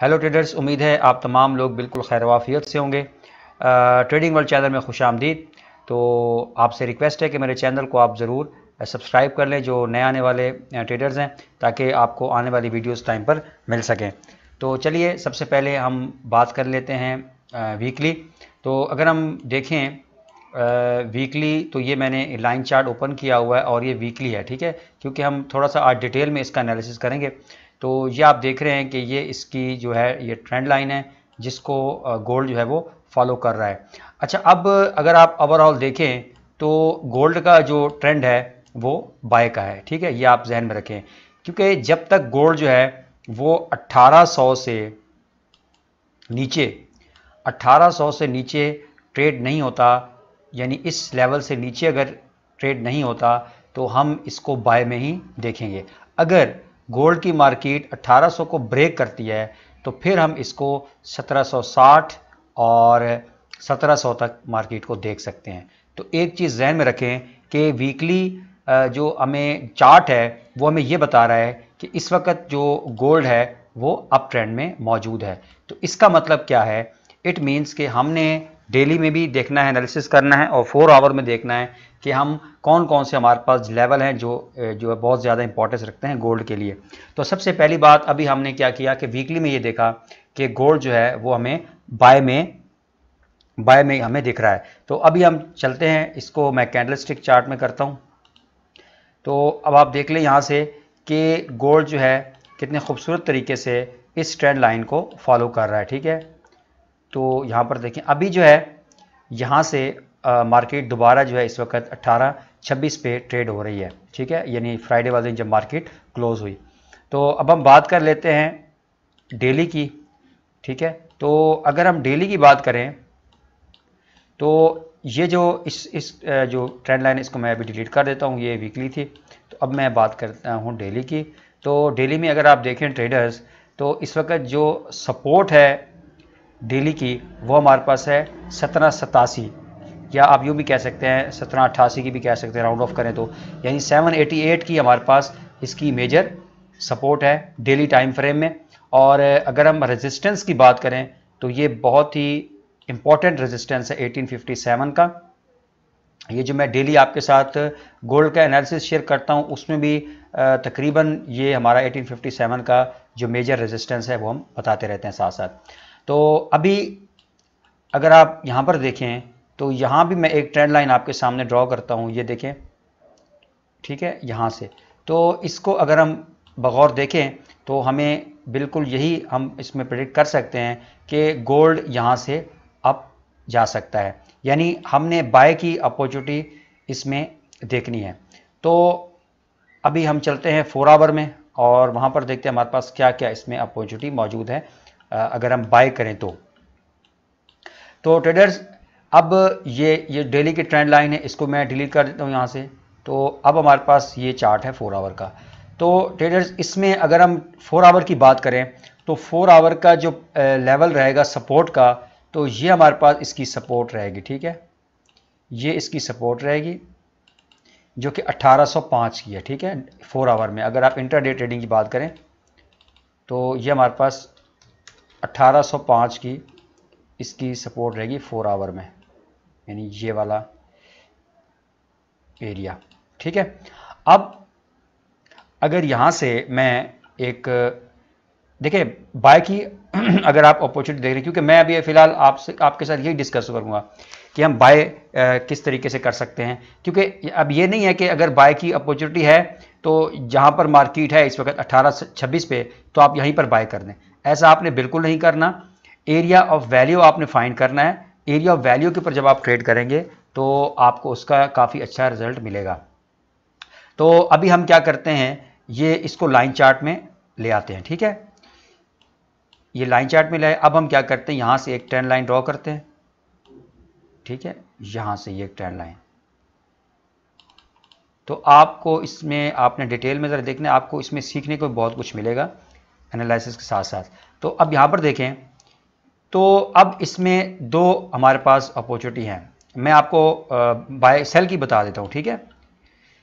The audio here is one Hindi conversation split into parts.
हेलो ट्रेडर्स उम्मीद है आप तमाम लोग बिल्कुल खैरवाफियत से होंगे ट्रेडिंग वर्ल्ड चैनल में खुश आमदीद तो आपसे रिक्वेस्ट है कि मेरे चैनल को आप ज़रूर सब्सक्राइब कर लें जो नए आने वाले ट्रेडर्स हैं ताकि आपको आने वाली वीडियोस टाइम पर मिल सकें तो चलिए सबसे पहले हम बात कर लेते हैं वीकली तो अगर हम देखें वीकली तो ये मैंने लाइन चार्ट ओपन किया हुआ है और ये वीकली है ठीक है क्योंकि हम थोड़ा सा आज डिटेल में इसका एनालिसिस करेंगे तो ये आप देख रहे हैं कि ये इसकी जो है ये ट्रेंड लाइन है जिसको गोल्ड जो है वो फॉलो कर रहा है अच्छा अब अगर आप ओवरऑल देखें तो गोल्ड का जो ट्रेंड है वो बाय का है ठीक है ये आप जहन में रखें क्योंकि जब तक गोल्ड जो है वो 1800 से नीचे 1800 से नीचे ट्रेड नहीं होता यानी इस लेवल से नीचे अगर ट्रेड नहीं होता तो हम इसको बाय में ही देखेंगे अगर गोल्ड की मार्केट 1800 को ब्रेक करती है तो फिर हम इसको 1760 और 1700 तक मार्केट को देख सकते हैं तो एक चीज़ जहन में रखें कि वीकली जो हमें चार्ट है वो हमें ये बता रहा है कि इस वक्त जो गोल्ड है वो अप ट्रेंड में मौजूद है तो इसका मतलब क्या है इट मीन्स कि हमने डेली में भी देखना है एनालिसिस करना है और फोर आवर में देखना है कि हम कौन कौन से हमारे पास लेवल हैं जो जो है बहुत ज़्यादा इंपॉर्टेंस रखते हैं गोल्ड के लिए तो सबसे पहली बात अभी हमने क्या किया कि वीकली में ये देखा कि गोल्ड जो है वो हमें बाय में बाय में हमें दिख रहा है तो अभी हम चलते हैं इसको मैं स्टिक चार्ट में करता हूँ तो अब आप देख लें यहाँ से कि गोल्ड जो है कितने खूबसूरत तरीके से इस ट्रेंड लाइन को फॉलो कर रहा है ठीक है तो यहाँ पर देखें अभी जो है यहाँ से मार्केट दोबारा जो है इस वक्त अट्ठारह छब्बीस पे ट्रेड हो रही है ठीक है यानी फ्राइडे वाले दिन जब मार्केट क्लोज़ हुई तो अब हम बात कर लेते हैं डेली की ठीक है तो अगर हम डेली की बात करें तो ये जो इस इस जो ट्रेंड लाइन इसको मैं अभी डिलीट कर देता हूँ ये वीकली थी तो अब मैं बात करता हूँ डेली की तो डेली में अगर आप देखें ट्रेडर्स तो इस वक्त जो सपोर्ट है डेली की वो हमारे पास है सत्रह सतासी या आप यूँ भी कह सकते हैं सत्रह अट्ठासी की भी कह सकते हैं राउंड ऑफ करें तो यानी सेवन एटी एट की हमारे पास इसकी मेजर सपोर्ट है डेली टाइम फ्रेम में और अगर हम रेजिस्टेंस की बात करें तो ये बहुत ही इम्पॉर्टेंट रेजिस्टेंस है एटीन फिफ्टी सेवन का ये जो मैं डेली आपके साथ गोल्ड का एनालिसिस शेयर करता हूँ उसमें भी तकरीबन ये हमारा एटीन फिफ्टी सेवन का जो मेजर रेजिस्टेंस है वो हम बताते रहते हैं साथ साथ तो अभी अगर आप यहाँ पर देखें तो यहाँ भी मैं एक ट्रेंड लाइन आपके सामने ड्रॉ करता हूँ ये देखें ठीक है यहाँ से तो इसको अगर हम बगौर देखें तो हमें बिल्कुल यही हम इसमें प्रेडिक्ट कर सकते हैं कि गोल्ड यहाँ से अप जा सकता है यानी हमने बाय की अपॉर्चुनिटी इसमें देखनी है तो अभी हम चलते हैं फोर आवर में और वहाँ पर देखते हैं हमारे पास क्या क्या इसमें अपॉर्चुनिटी मौजूद है अगर हम बाय करें तो तो ट्रेडर्स अब ये ये डेली की ट्रेंड लाइन है इसको मैं डिलीट कर देता हूँ यहाँ से तो अब हमारे पास ये चार्ट है फोर आवर का तो ट्रेडर्स इसमें अगर हम फोर आवर की बात करें तो फोर आवर का जो लेवल रहेगा सपोर्ट का तो ये हमारे पास इसकी सपोर्ट रहेगी ठीक है ये इसकी सपोर्ट रहेगी जो कि 1805 की है ठीक है फोर आवर में अगर आप इंटर ट्रेडिंग की बात करें तो ये हमारे पास 1805 की इसकी सपोर्ट रहेगी फोर आवर में यानी ये वाला एरिया ठीक है अब अगर यहां से मैं एक देखिए बाय की अगर आप अपॉर्चुनिटी देख रहे हैं क्योंकि मैं अभी फिलहाल आपसे आपके साथ यही डिस्कस करूंगा कि हम बाय किस तरीके से कर सकते हैं क्योंकि अब ये नहीं है कि अगर बाय की अपॉर्चुनिटी है तो जहां पर मार्केट है इस वक्त अठारह छब्बीस पे तो आप यहीं पर बाय कर दें ऐसा आपने बिल्कुल नहीं करना एरिया ऑफ वैल्यू आपने फाइंड करना है एरिया ऑफ वैल्यू के ऊपर जब आप ट्रेड करेंगे तो आपको उसका काफ़ी अच्छा रिजल्ट मिलेगा तो अभी हम क्या करते हैं ये इसको लाइन चार्ट में ले आते हैं ठीक है ये लाइन चार्ट में ले अब हम क्या करते हैं यहाँ से एक ट्रेंड लाइन ड्रॉ करते हैं ठीक है यहाँ से ये एक ट्रेंड लाइन तो आपको इसमें आपने डिटेल में ज़रा देखना आपको इसमें सीखने को बहुत कुछ मिलेगा एनालिसिस के साथ साथ तो अब यहाँ पर देखें तो अब इसमें दो हमारे पास अपॉर्चुनिटी हैं मैं आपको बाय सेल की बता देता हूँ ठीक है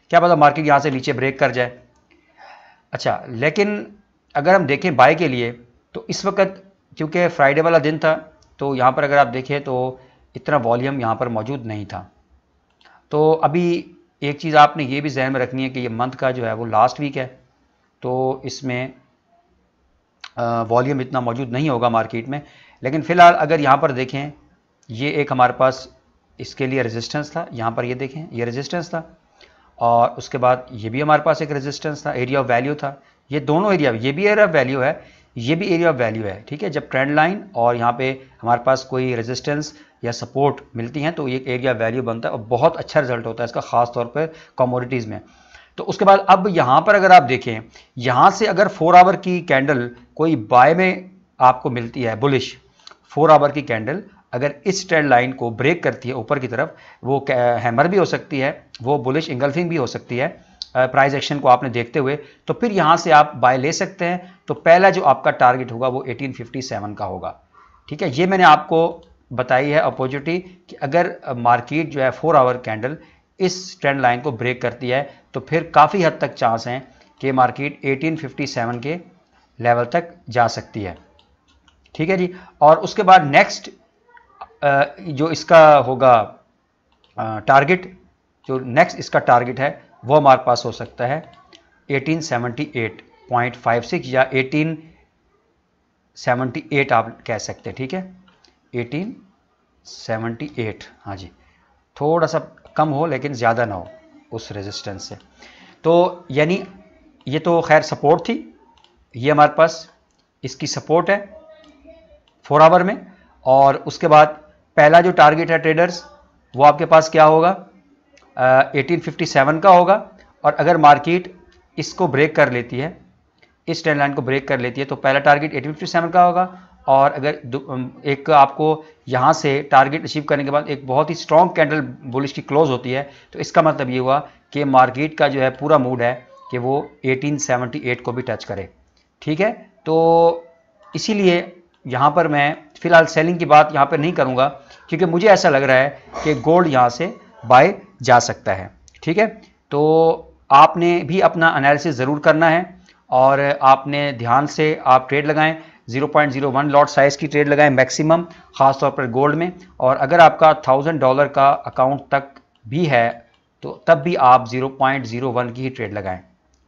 क्या पता मार्केट यहाँ से नीचे ब्रेक कर जाए अच्छा लेकिन अगर हम देखें बाय के लिए तो इस वक्त क्योंकि फ्राइडे वाला दिन था तो यहाँ पर अगर आप देखें तो इतना वॉल्यूम यहाँ पर मौजूद नहीं था तो अभी एक चीज़ आपने ये भी जहन में रखनी है कि ये मंथ का जो है वो लास्ट वीक है तो इसमें वॉल्यूम इतना मौजूद नहीं होगा मार्केट में लेकिन फ़िलहाल अगर यहाँ पर देखें ये एक हमारे पास इसके लिए रेजिस्टेंस था यहाँ पर ये देखें ये रेजिस्टेंस था और उसके बाद ये भी हमारे पास एक रेजिस्टेंस था एरिया ऑफ वैल्यू था ये दोनों एरिया ये भी एरिया ऑफ वैल्यू है ये भी एरिया ऑफ वैल्यू है ठीक है जब ट्रेंड लाइन और यहाँ पे हमारे पास कोई रेजिस्टेंस या सपोर्ट मिलती हैं तो ये एरिया वैल्यू बनता है और बहुत अच्छा रिजल्ट होता है इसका खास तौर पर कॉमोडिटीज़ में तो उसके बाद अब यहाँ पर अगर आप देखें यहाँ से अगर फोर आवर की कैंडल कोई बाय में आपको मिलती है बुलिश फोर आवर की कैंडल अगर इस ट्रेंड लाइन को ब्रेक करती है ऊपर की तरफ वो हैमर भी हो सकती है वो बुलिश इंगल्फिंग भी हो सकती है प्राइस एक्शन को आपने देखते हुए तो फिर यहाँ से आप बाय ले सकते हैं तो पहला जो आपका टारगेट होगा वो 1857 का होगा ठीक है ये मैंने आपको बताई है अपॉर्चुनिटी कि अगर मार्केट जो है फोर आवर कैंडल इस ट्रेंड लाइन को ब्रेक करती है तो फिर काफ़ी हद तक चांस हैं कि मार्केट एटीन के लेवल तक जा सकती है ठीक है जी और उसके बाद नेक्स्ट जो इसका होगा टारगेट जो नेक्स्ट इसका टारगेट है वो हमारे पास हो सकता है 1878.56 या 1878 आप कह सकते हैं ठीक है 1878 हाँ जी थोड़ा सा कम हो लेकिन ज़्यादा ना हो उस रेजिस्टेंस से तो यानी ये तो खैर सपोर्ट थी ये हमारे पास इसकी सपोर्ट है फोर आवर में और उसके बाद पहला जो टारगेट है ट्रेडर्स वो आपके पास क्या होगा एटीन फिफ्टी सेवन का होगा और अगर मार्केट इसको ब्रेक कर लेती है इस ट्रेंड लाइन को ब्रेक कर लेती है तो पहला टारगेट एटीन फिफ्टी सेवन का होगा और अगर एक आपको यहाँ से टारगेट अचीव करने के बाद एक बहुत ही स्ट्रॉन्ग कैंडल बुलिश की क्लोज होती है तो इसका मतलब ये हुआ कि मार्केट का जो है पूरा मूड है कि वो 1878 को भी टच करे ठीक है तो इसीलिए यहाँ पर मैं फ़िलहाल सेलिंग की बात यहाँ पर नहीं करूँगा क्योंकि मुझे ऐसा लग रहा है कि गोल्ड यहाँ से बाय जा सकता है ठीक है तो आपने भी अपना एनालिसिस ज़रूर करना है और आपने ध्यान से आप ट्रेड लगाएं 0.01 लॉट साइज़ की ट्रेड लगाएं मैक्सिमम खासतौर पर गोल्ड में और अगर आपका थाउजेंड डॉलर का अकाउंट तक भी है तो तब भी आप 0.01 की ही ट्रेड लगाएं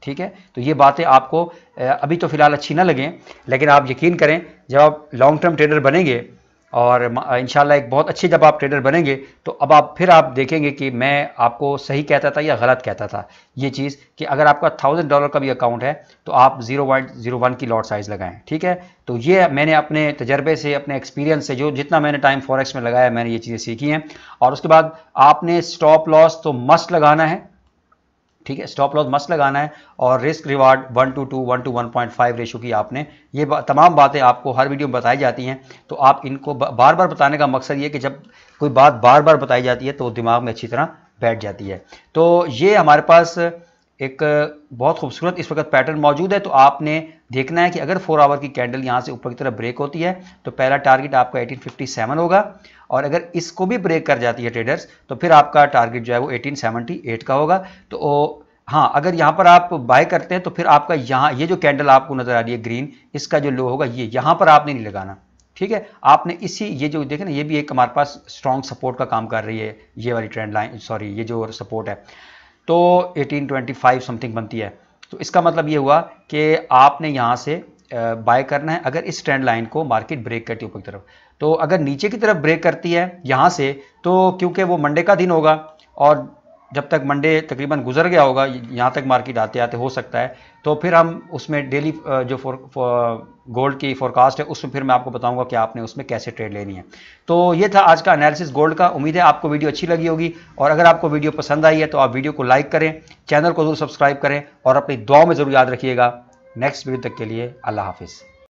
ठीक है तो ये बातें आपको अभी तो फ़िलहाल अच्छी ना लगें लेकिन आप यकीन करें जब आप लॉन्ग टर्म ट्रेडर बनेंगे और इन एक बहुत अच्छे जब आप ट्रेडर बनेंगे तो अब आप फिर आप देखेंगे कि मैं आपको सही कहता था या गलत कहता था ये चीज़ कि अगर आपका थाउजेंड डॉलर का भी अकाउंट है तो आप जीरो पॉइंट जीरो वन की लॉट साइज़ लगाएं ठीक है तो ये मैंने अपने तजर्बे से अपने एक्सपीरियंस से जो जितना मैंने टाइम फॉरेक्स में लगाया मैंने ये चीज़ें सीखी हैं और उसके बाद आपने स्टॉप लॉस तो मस्ट लगाना है ठीक है स्टॉप लॉस मस्ट लगाना है और risk reward one two two one two one point five ratio की आपने ये बा, तमाम बातें आपको हर वीडियो में बताई जाती हैं तो आप इनको बार बार बताने का मकसद ये कि जब कोई बात बार बार बताई जाती है तो दिमाग में अच्छी तरह बैठ जाती है तो ये हमारे पास एक बहुत खूबसूरत इस वक्त पैटर्न मौजूद है तो आपने देखना है कि अगर फोर आवर की कैंडल यहाँ से ऊपर की तरफ ब्रेक होती है तो पहला टारगेट आपका 1857 होगा और अगर इसको भी ब्रेक कर जाती है ट्रेडर्स तो फिर आपका टारगेट जो है वो 1878 का होगा तो हाँ अगर यहाँ पर आप बाय करते हैं तो फिर आपका यहाँ ये जो कैंडल आपको नज़र आ रही है ग्रीन इसका जो लो होगा ये यहाँ पर आपने नहीं लगाना ठीक है आपने इसी ये जो देखें ना ये भी एक हमारे पास स्ट्रॉन्ग सपोर्ट का काम कर रही है ये वाली ट्रेंड लाइन सॉरी ये जो सपोर्ट है तो 1825 समथिंग बनती है तो इसका मतलब ये हुआ कि आपने यहाँ से बाय करना है अगर इस ट्रेंड लाइन को मार्केट ब्रेक करती है ऊपर की तरफ तो अगर नीचे की तरफ ब्रेक करती है यहाँ से तो क्योंकि वो मंडे का दिन होगा और जब तक मंडे तकरीबन गुजर गया होगा यहाँ तक मार्केट आते आते हो सकता है तो फिर हम उसमें डेली जो फोर गोल्ड की फोरकास्ट है उसमें फिर मैं आपको बताऊंगा कि आपने उसमें कैसे ट्रेड लेनी है तो ये था आज का एनालिसिस गोल्ड का उम्मीद है आपको वीडियो अच्छी लगी होगी और अगर आपको वीडियो पसंद आई है तो आप वीडियो को लाइक करें चैनल को जरूर सब्सक्राइब करें और अपनी दुआ में ज़रूर याद रखिएगा नेक्स्ट वीडियो तक के लिए अल्लाह हाफिज़